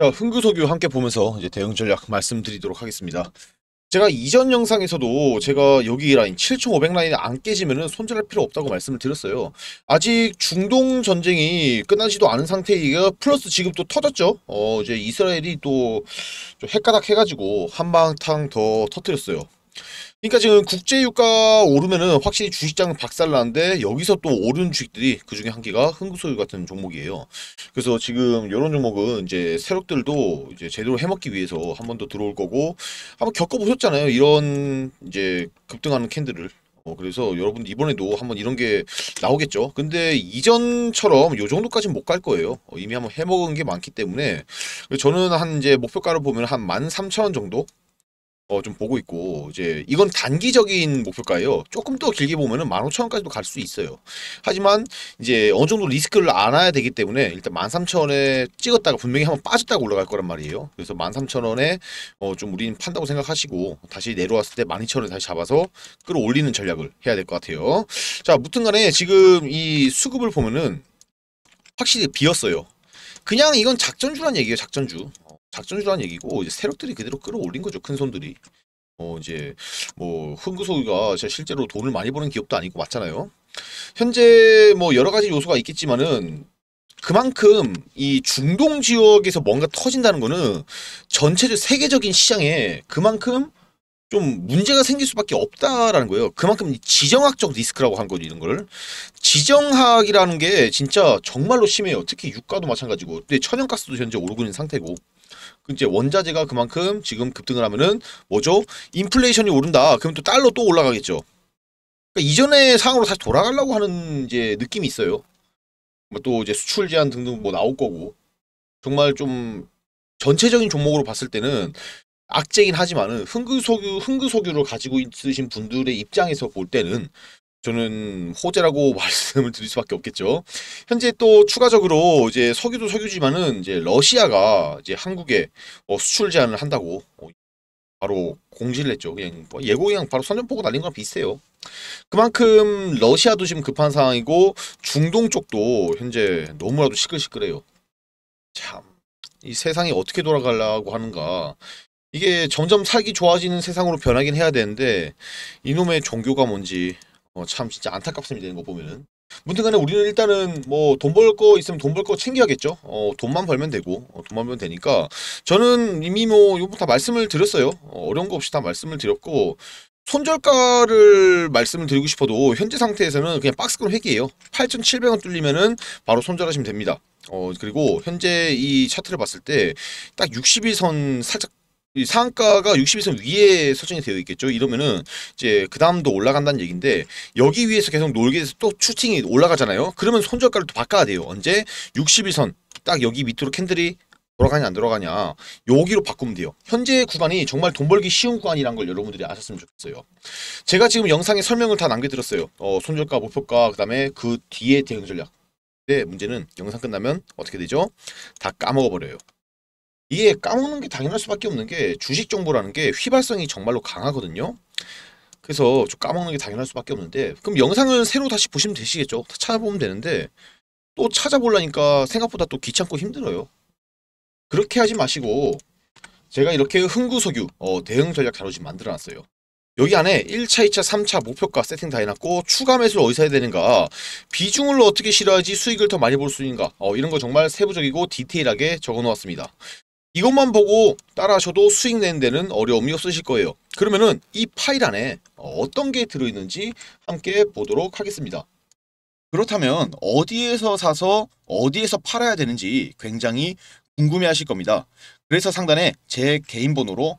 흥구석유 함께 보면서 이제 대응 전략 말씀드리도록 하겠습니다. 제가 이전 영상에서도 제가 여기 라인 7500 라인이 안 깨지면 손절할 필요 없다고 말씀을 드렸어요. 아직 중동 전쟁이 끝나지도 않은 상태이가 기 플러스 지금 또 터졌죠. 어 이제 이스라엘이 또좀 헷가닥 해가지고 한방탕 더 터뜨렸어요. 그러니까 지금 국제유가 오르면은 확실히 주식장은 박살나는데 여기서 또 오른 주식들이 그중에 한 개가 흥국소유 같은 종목이에요. 그래서 지금 이런 종목은 이제 세력들도 이제 제대로 해먹기 위해서 한 번 더 들어올 거고 한 번 겪어보셨잖아요. 이런 이제 급등하는 캔들을. 어 그래서 여러분 이번에도 한 번 이런 게 나오겠죠. 근데 이전처럼 요 정도까지는 못 갈 거예요. 어 이미 한 번 해먹은 게 많기 때문에 저는 한 이제 목표가를 보면 한 13,000원 정도 어, 좀 보고 있고 이제 이건 단기적인 목표가예요. 조금 더 길게 보면은 15,000원까지도 갈 수 있어요. 하지만 이제 어느 정도 리스크를 안아야 되기 때문에 일단 13,000원에 찍었다가 분명히 한번 빠졌다가 올라갈 거란 말이에요. 그래서 13,000원에 어, 좀 우리는 판다고 생각하시고 다시 내려왔을 때1 2 0 0 0원에 다시 잡아서 끌어올리는 전략을 해야 될 것 같아요. 자, 무튼 간에 지금 이 수급을 보면은 확실히 비었어요. 그냥 이건 작전주란 얘기예요. 작전주. 작전주라는 얘기고 이제 세력들이 그대로 끌어올린 거죠 큰 손들이 어 이제 뭐 흥구소유가 실제로 돈을 많이 버는 기업도 아니고 맞잖아요 현재 뭐 여러 가지 요소가 있겠지만은 그만큼 이 중동 지역에서 뭔가 터진다는 거는 전체적 세계적인 시장에 그만큼 좀 문제가 생길 수밖에 없다라는 거예요. 그만큼 지정학적 리스크라고 한 거죠, 이런 걸. 지정학이라는 게 진짜 정말로 심해요. 특히 유가도 마찬가지고. 근데 천연가스도 현재 오르고 있는 상태고. 이제 원자재가 그만큼 지금 급등을 하면은 뭐죠? 인플레이션이 오른다. 그럼 또 달러 또 올라가겠죠. 그러니까 이전의 상황으로 다시 돌아가려고 하는 이제 느낌이 있어요. 뭐 또 이제 수출 제한 등등 뭐 나올 거고 정말 좀 전체적인 종목으로 봤을 때는 악재긴 하지만은 흥구석유흥구석유를 가지고 있으신 분들의 입장에서 볼 때는 저는 호재라고 말씀을 드릴 수밖에 없겠죠. 현재 또 추가적으로 이제 석유도 석유지만은 이제 러시아가 이제 한국에 어, 수출 제한을 한다고 어, 바로 공지를 했죠. 그냥 뭐 예고 그냥 바로 선전포고 날린 거랑 비슷해요. 그만큼 러시아도 지금 급한 상황이고 중동 쪽도 현재 너무나도 시끌시끌해요. 참 이 세상이 어떻게 돌아가려고 하는가 이게 점점 살기 좋아지는 세상으로 변하긴 해야 되는데 이놈의 종교가 뭔지 어, 참 진짜 안타깝습니다. 이런 거 보면은. 무튼간에 우리는 일단은 뭐 돈 벌 거 있으면 돈 벌 거 챙겨야겠죠. 어, 돈만 벌면 되고 어, 돈만 벌면 되니까 저는 이미 뭐 요번 다 말씀을 드렸어요. 어, 려운거 없이 다 말씀을 드렸고 손절가를 말씀을 드리고 싶어도 현재 상태에서는 그냥 박스권 회계예요 8,700원 뚫리면은 바로 손절하시면 됩니다. 어 그리고 현재 이 차트를 봤을 때 딱 60일선 살짝 이 상가가 62선 위에 설정이 되어 있겠죠. 이러면은 이제 그 다음도 올라간다는 얘기인데 여기 위에서 계속 놀기위해서또 슈팅이 올라가잖아요. 그러면 손절가를 또 바꿔야 돼요. 언제 62선 딱 여기 밑으로 캔들이 돌아가냐 안 돌아가냐 여기로 바꾸면 돼요. 현재 구간이 정말 돈 벌기 쉬운 구간이란 걸 여러분들이 아셨으면 좋겠어요. 제가 지금 영상에 설명을 다 남겨드렸어요. 어, 손절가, 목표가, 그 다음에 그 뒤에 대응 전략. 근데 문제는 영상 끝나면 어떻게 되죠? 다 까먹어버려요. 이게 까먹는 게 당연할 수밖에 없는 게 주식 정보라는 게 휘발성이 정말로 강하거든요. 그래서 좀 까먹는 게 당연할 수밖에 없는데 그럼 영상은 새로 다시 보시면 되시겠죠. 찾아보면 되는데 또 찾아보려니까 생각보다 또 귀찮고 힘들어요. 그렇게 하지 마시고 제가 이렇게 흥구석유 어, 대응 전략 자료 지 만들어놨어요. 여기 안에 1차, 2차, 3차 목표가 세팅 다 해놨고 추가 매수를 어디서 해야 되는가 비중을 어떻게 실어야지 수익을 더 많이 볼 수 있는가 어, 이런 거 정말 세부적이고 디테일하게 적어놓았습니다. 이것만 보고 따라하셔도 수익 내는 데는 어려움이 없으실 거예요. 그러면은 이 파일 안에 어떤 게 들어있는지 함께 보도록 하겠습니다. 그렇다면 어디에서 사서 어디에서 팔아야 되는지 굉장히 궁금해 하실 겁니다. 그래서 상단에 제 개인 번호로